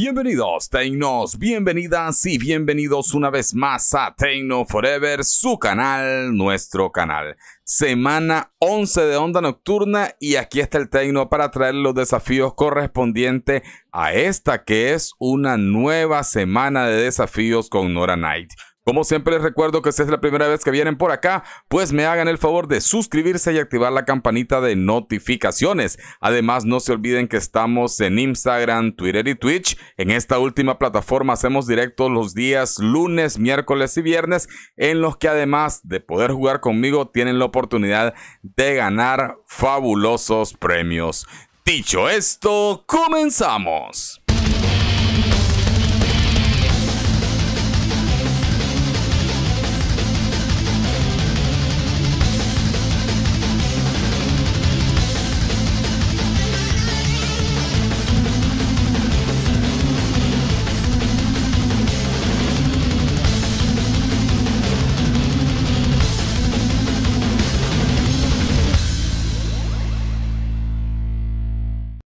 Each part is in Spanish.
Bienvenidos, Tecnos, bienvenidas y bienvenidos una vez más a Tecno Forever, su canal, nuestro canal. Semana 11 de Onda Nocturna y aquí está el Tecno para traer los desafíos correspondientes a esta que es una nueva semana de desafíos con Nora Knight. Como siempre les recuerdo que si es la primera vez que vienen por acá, pues me hagan el favor de suscribirse y activar la campanita de notificaciones. Además, no se olviden que estamos en Instagram, Twitter y Twitch. En esta última plataforma hacemos directos los días lunes, miércoles y viernes, en los que además de poder jugar conmigo, tienen la oportunidad de ganar fabulosos premios. Dicho esto, comenzamos.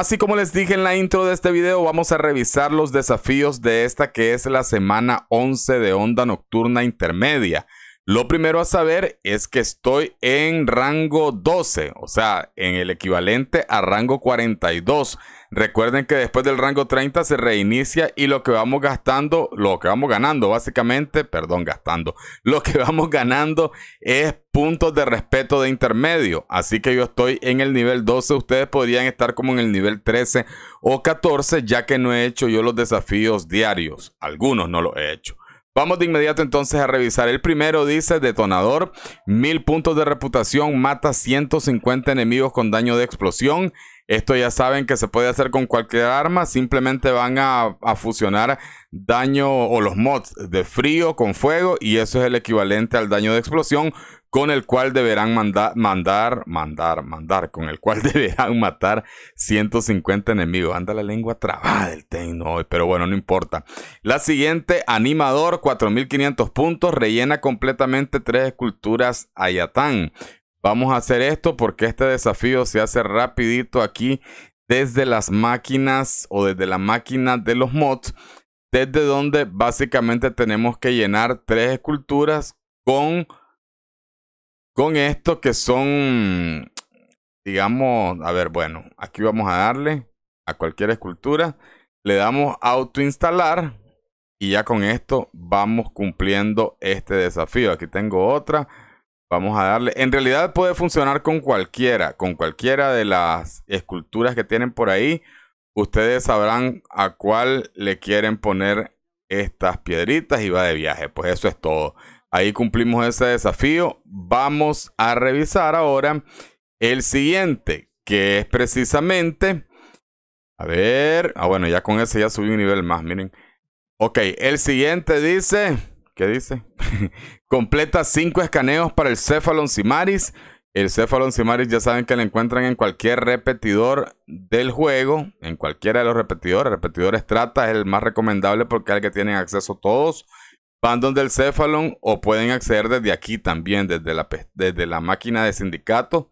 Así como les dije en la intro de este video, vamos a revisar los desafíos de esta que es la semana 11 de onda nocturna intermedia. Lo primero a saber es que estoy en rango 12, o sea, en el equivalente a rango 42. Recuerden que después del rango 30 se reinicia y lo que vamos gastando, lo que vamos ganando básicamente, perdón, gastando, lo que vamos ganando es puntos de respeto de intermedio. Así que yo estoy en el nivel 12, ustedes podrían estar como en el nivel 13 o 14 ya que no he hecho yo los desafíos diarios. Algunos no los he hecho. Vamos de inmediato entonces a revisar. El primero dice detonador, mil puntos de reputación, mata 150 enemigos con daño de explosión. Esto ya saben que se puede hacer con cualquier arma, simplemente van a, a fusionar daño o los mods de frío con fuego y eso es el equivalente al daño de explosión con el cual deberán mandar, mandar, mandar, con el cual deberán matar 150 enemigos. Anda la lengua trabada del Tecno hoy, pero bueno, no importa. La siguiente, animador, 4500 puntos, rellena completamente tres esculturas Ayatán. Vamos a hacer esto porque este desafío se hace rapidito aquí desde las máquinas o desde la máquina de los mods, desde donde básicamente tenemos que llenar tres esculturas con con esto que son, digamos, a ver, bueno, aquí vamos a darle a cualquier escultura, le damos autoinstalar y ya con esto vamos cumpliendo este desafío. Aquí tengo otra. Vamos a darle. En realidad puede funcionar con cualquiera, con cualquiera de las esculturas que tienen por ahí. Ustedes sabrán a cuál le quieren poner estas piedritas y va de viaje. Pues eso es todo. Ahí cumplimos ese desafío. Vamos a revisar ahora el siguiente, que es precisamente... A ver, ah bueno, ya con ese ya subí un nivel más, miren. Ok, el siguiente dice... ¿Qué dice? Completa cinco escaneos para el Cephalon Simaris. El Cephalon Simaris ya saben que lo encuentran en cualquier repetidor del juego, en cualquiera de los repetidores. repetidor Strata es el más recomendable porque es el que tienen acceso todos van donde el o pueden acceder desde aquí también, desde la, desde la máquina de sindicato.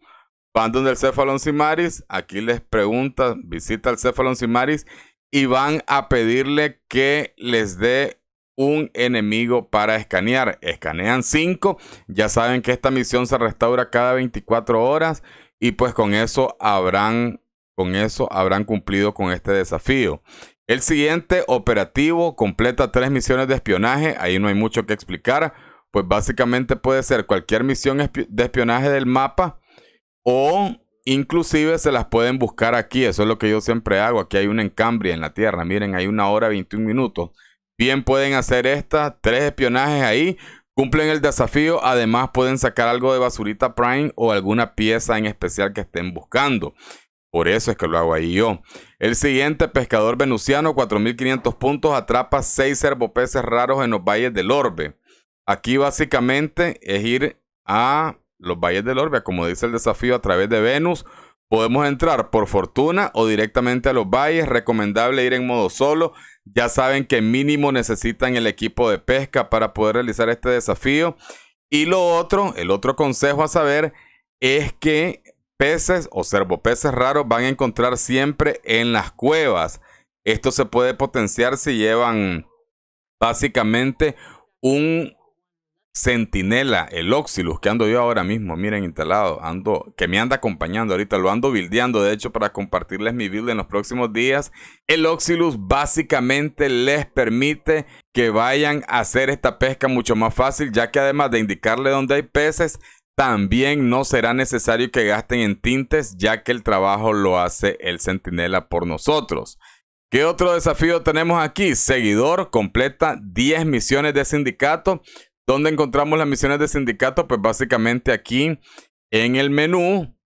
Van donde el Cefalón Simaris, aquí les pregunta, visita el Cephalon Simaris y van a pedirle que les dé un enemigo para escanear. Escanean 5, ya saben que esta misión se restaura cada 24 horas y pues con eso habrán con eso habrán cumplido con este desafío. El siguiente operativo completa tres misiones de espionaje. Ahí no hay mucho que explicar. Pues básicamente puede ser cualquier misión de espionaje del mapa o inclusive se las pueden buscar aquí. Eso es lo que yo siempre hago. Aquí hay una en Cambria, en la Tierra. Miren, hay una hora 21 minutos. Bien pueden hacer estas tres espionajes ahí. Cumplen el desafío. Además pueden sacar algo de basurita Prime o alguna pieza en especial que estén buscando. Por eso es que lo hago ahí yo. El siguiente, pescador venusiano, 4.500 puntos, atrapa 6 peces raros en los valles del Orbe. Aquí básicamente es ir a los valles del Orbe, como dice el desafío, a través de Venus. Podemos entrar por fortuna o directamente a los valles. Recomendable ir en modo solo. Ya saben que mínimo necesitan el equipo de pesca para poder realizar este desafío. Y lo otro, el otro consejo a saber es que Peces o peces raros van a encontrar siempre en las cuevas. Esto se puede potenciar si llevan básicamente un centinela, el Oxilus, que ando yo ahora mismo, miren, instalado, ando, que me anda acompañando ahorita, lo ando bildeando, de hecho, para compartirles mi build en los próximos días. El Oxilus básicamente les permite que vayan a hacer esta pesca mucho más fácil, ya que además de indicarle dónde hay peces, también no será necesario que gasten en tintes ya que el trabajo lo hace el centinela por nosotros. ¿Qué otro desafío tenemos aquí? Seguidor completa 10 misiones de sindicato. ¿Dónde encontramos las misiones de sindicato? Pues básicamente aquí en el menú.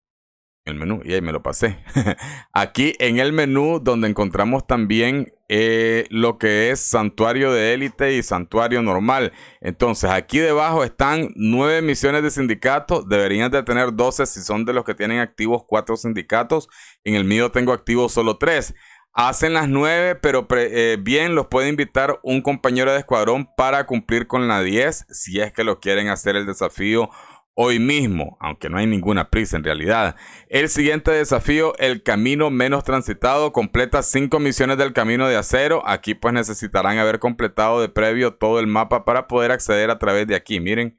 El menú, y ahí me lo pasé. aquí en el menú donde encontramos también eh, lo que es santuario de élite y santuario normal. Entonces, aquí debajo están nueve misiones de sindicatos. Deberían de tener 12 si son de los que tienen activos cuatro sindicatos. En el mío tengo activos solo tres. Hacen las nueve, pero eh, bien los puede invitar un compañero de escuadrón para cumplir con la 10 si es que lo quieren hacer el desafío hoy mismo, aunque no hay ninguna prisa en realidad. El siguiente desafío, el camino menos transitado, completa 5 misiones del camino de acero. Aquí pues necesitarán haber completado de previo todo el mapa para poder acceder a través de aquí. Miren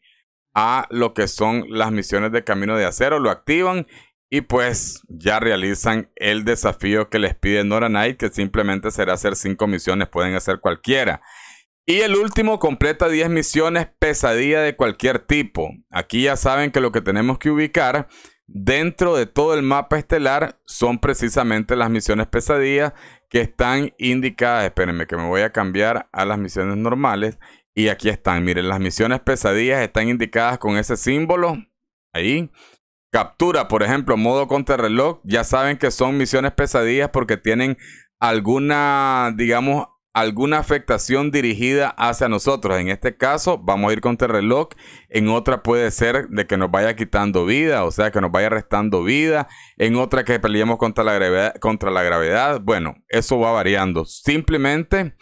a lo que son las misiones de camino de acero, lo activan y pues ya realizan el desafío que les pide Nora Knight, que simplemente será hacer 5 misiones, pueden hacer cualquiera. Y el último completa 10 misiones pesadilla de cualquier tipo. Aquí ya saben que lo que tenemos que ubicar dentro de todo el mapa estelar son precisamente las misiones pesadillas que están indicadas. Espérenme que me voy a cambiar a las misiones normales. Y aquí están, miren, las misiones pesadillas están indicadas con ese símbolo. Ahí. Captura, por ejemplo, modo contrarreloj. Ya saben que son misiones pesadillas porque tienen alguna, digamos, alguna afectación dirigida hacia nosotros. En este caso, vamos a ir contra el reloj. En otra puede ser de que nos vaya quitando vida, o sea, que nos vaya restando vida. En otra que peleemos contra la gravedad. Contra la gravedad. Bueno, eso va variando. Simplemente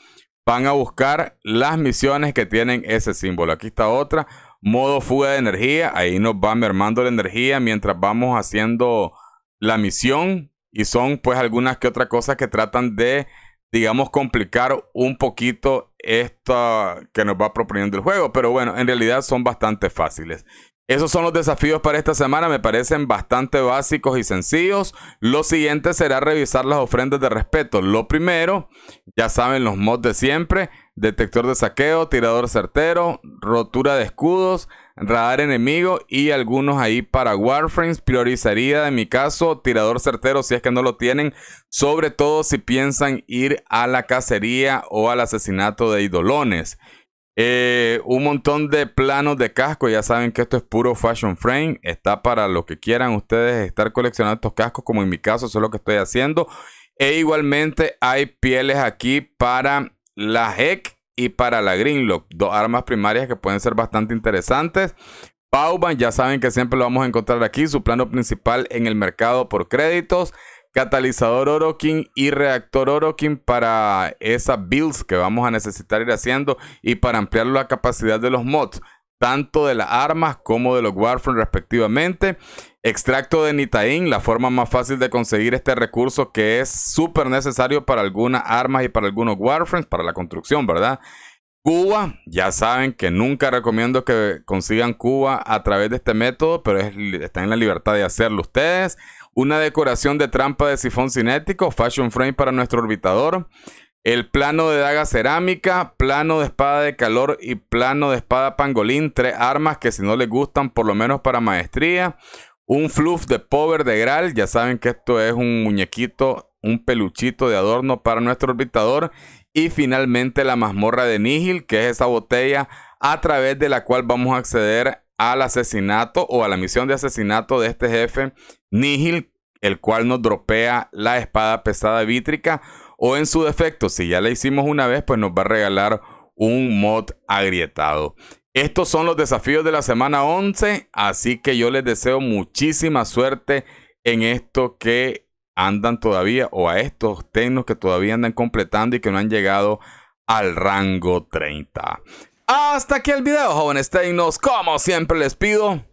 van a buscar las misiones que tienen ese símbolo. Aquí está otra. Modo fuga de energía. Ahí nos va mermando la energía mientras vamos haciendo la misión. Y son pues algunas que otras cosas que tratan de digamos, complicar un poquito esta que nos va proponiendo el juego. Pero bueno, en realidad son bastante fáciles. Esos son los desafíos para esta semana, me parecen bastante básicos y sencillos. Lo siguiente será revisar las ofrendas de respeto. Lo primero, ya saben los mods de siempre, detector de saqueo, tirador certero, rotura de escudos, radar enemigo y algunos ahí para Warframes. Priorizaría en mi caso tirador certero si es que no lo tienen, sobre todo si piensan ir a la cacería o al asesinato de idolones. Eh, un montón de planos de casco, ya saben que esto es puro fashion frame, está para lo que quieran ustedes estar coleccionando estos cascos, como en mi caso, eso es lo que estoy haciendo. E igualmente hay pieles aquí para la HEC y para la Greenlock. Dos armas primarias que pueden ser bastante interesantes. Pauban, ya saben que siempre lo vamos a encontrar aquí, su plano principal en el mercado por créditos. Catalizador Orokin y reactor Orokin para esas builds que vamos a necesitar ir haciendo y para ampliar la capacidad de los mods tanto de las armas como de los Warframes respectivamente. Extracto de Nitaín, la forma más fácil de conseguir este recurso que es súper necesario para algunas armas y para algunos Warframes, para la construcción, ¿verdad? Cuba, ya saben que nunca recomiendo que consigan Cuba a través de este método, pero están en la libertad de hacerlo ustedes. Una decoración de trampa de sifón cinético, Fashion Frame para nuestro orbitador. El plano de daga cerámica, plano de espada de calor y plano de espada pangolín. Tres armas que si no les gustan, por lo menos para maestría. Un fluff de power de gral, Ya saben que esto es un muñequito, un peluchito de adorno para nuestro orbitador. Y finalmente la mazmorra de Nihil, que es esa botella a través de la cual vamos a acceder al asesinato o a la misión de asesinato de este jefe Nihil, el cual nos dropea la espada pesada vítrica o en su defecto, si ya la hicimos una vez, pues nos va a regalar un mod agrietado. Estos son los desafíos de la semana 11, así que yo les deseo muchísima suerte en esto que andan todavía o a estos tecnos que todavía andan completando y que no han llegado al rango 30. Hasta aquí el video, jóvenes tecnos. Como siempre les pido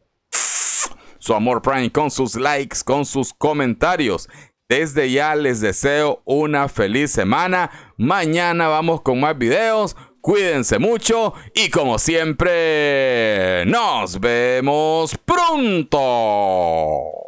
su amor Prime con sus likes, con sus comentarios. Desde ya les deseo una feliz semana. Mañana vamos con más videos. Cuídense mucho y como siempre, nos vemos pronto.